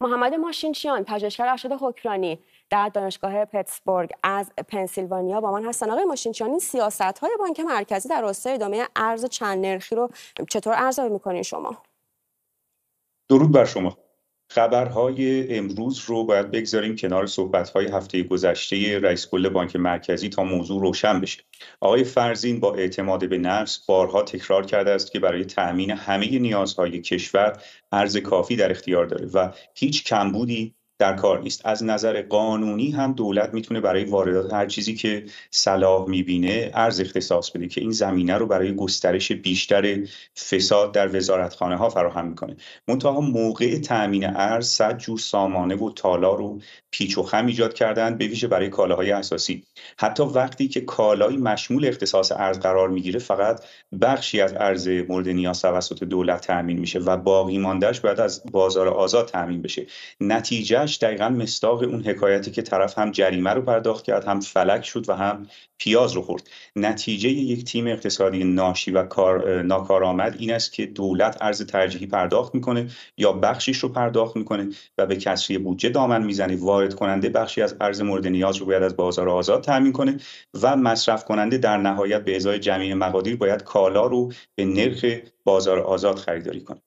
محمد ماشینچیان پژوهشگر ارشد حکمرانی در دانشگاه پتسبورگ از پنسیلوانیا با من هستن آقای ماشینچیان این سیاست های بانک مرکزی در راستای ادامه ارز چند نرخی رو چطور ارزیابی میکنین شما درود بر شما خبرهای امروز رو باید بگذاریم کنار صحبتهای هفته گذشته رئیس کل بانک مرکزی تا موضوع روشن بشه آقای فرزین با اعتماد به نفس بارها تکرار کرده است که برای تأمین همه نیازهای کشور ارز کافی در اختیار داره و هیچ کمبودی در کار نیست از نظر قانونی هم دولت میتونه برای واردات هر چیزی که صلاح میبینه ارز اختصاص بده که این زمینه رو برای گسترش بیشتر فساد در وزارتخانه ها فراهم میکنه منتها موقع تامین ارز صد جور سامانه و تالار رو پیچ و خم ایجاد کردن به ویژه برای کالاهای اساسی حتی وقتی که کالای مشمول اختصاص ارز قرار میگیره فقط بخشی از ارز مورد نیاز توسط دولت تامین میشه و باقی ماندهش باید از بازار آزاد تامین بشه نتیجه دقیقا مستاق اون حکایتی که طرف هم جریمه رو پرداخت کرد هم فلک شد و هم پیاز رو خورد نتیجه یک تیم اقتصادی ناشی و کار، ناکارآمد این است که دولت ارز ترجیحی پرداخت میکنه یا بخشیش رو پرداخت میکنه و به کسری بودجه دامن میزنه وارد کننده بخشی از ارز مورد نیاز رو باید از بازار آزاد تامین کنه و مصرف کننده در نهایت به ازای جمعی مقادیر باید کالا رو به نرخ بازار آزاد خریداری کنه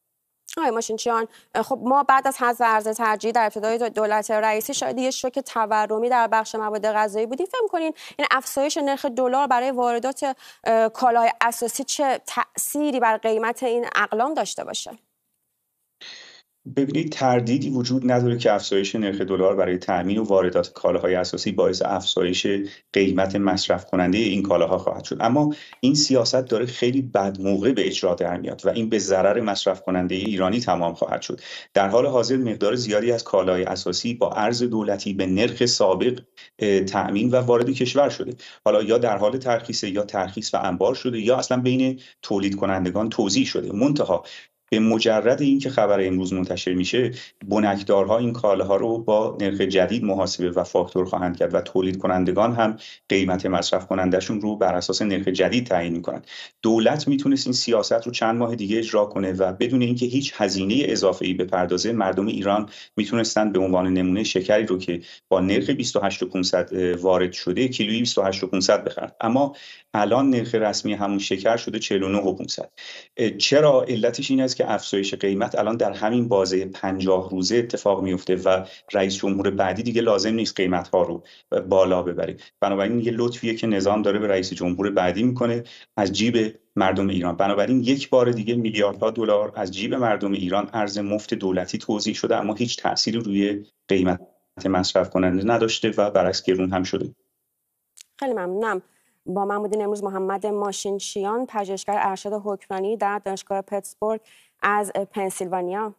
ماشین ماشینچیان خب ما بعد از حذف ترجیح در ابتدای دولت رئیسی شاید یه شوک تورمی در بخش مواد غذایی بودیم فهم کنین این افزایش نرخ دلار برای واردات کالای اساسی چه تأثیری بر قیمت این اقلام داشته باشه ببینید تردیدی وجود نداره که افزایش نرخ دلار برای تامین و واردات کالاهای اساسی باعث افزایش قیمت مصرف کننده این کالاها خواهد شد اما این سیاست داره خیلی بد موقع به اجرا در میاد و این به ضرر مصرف کننده ایرانی تمام خواهد شد در حال حاضر مقدار زیادی از کالاهای اساسی با ارز دولتی به نرخ سابق تأمین و وارد کشور شده حالا یا در حال ترخیص یا ترخیص و انبار شده یا اصلا بین تولید کنندگان توزیع شده منتها به مجرد اینکه خبر امروز منتشر میشه بنکدارها این کالاها رو با نرخ جدید محاسبه و فاکتور خواهند کرد و تولید کنندگان هم قیمت مصرف کنندشون رو بر اساس نرخ جدید تعیین میکنند دولت میتونست این سیاست رو چند ماه دیگه اجرا کنه و بدون اینکه هیچ هزینه اضافه ای بپردازه مردم ایران میتونستن به عنوان نمونه شکری رو که با نرخ 28500 وارد شده کیلوی 28500 بخرن اما الان نرخ رسمی همون شکر شده 49500 چرا علتش این است که افزایش قیمت الان در همین بازه پنجاه روزه اتفاق میفته و رئیس جمهور بعدی دیگه لازم نیست قیمت ها رو بالا ببره بنابراین یه لطفیه که نظام داره به رئیس جمهور بعدی میکنه از جیب مردم ایران بنابراین یک بار دیگه میلیاردها دلار از جیب مردم ایران ارز مفت دولتی توضیح شده اما هیچ تاثیری روی قیمت مصرف کننده نداشته و برعکس گرون هم شده خیلی ممنونم با من بودین امروز محمد ماشینشیان پژوهشگر ارشد حکمرانی در دانشگاه پتسبورگ as a Pennsylvania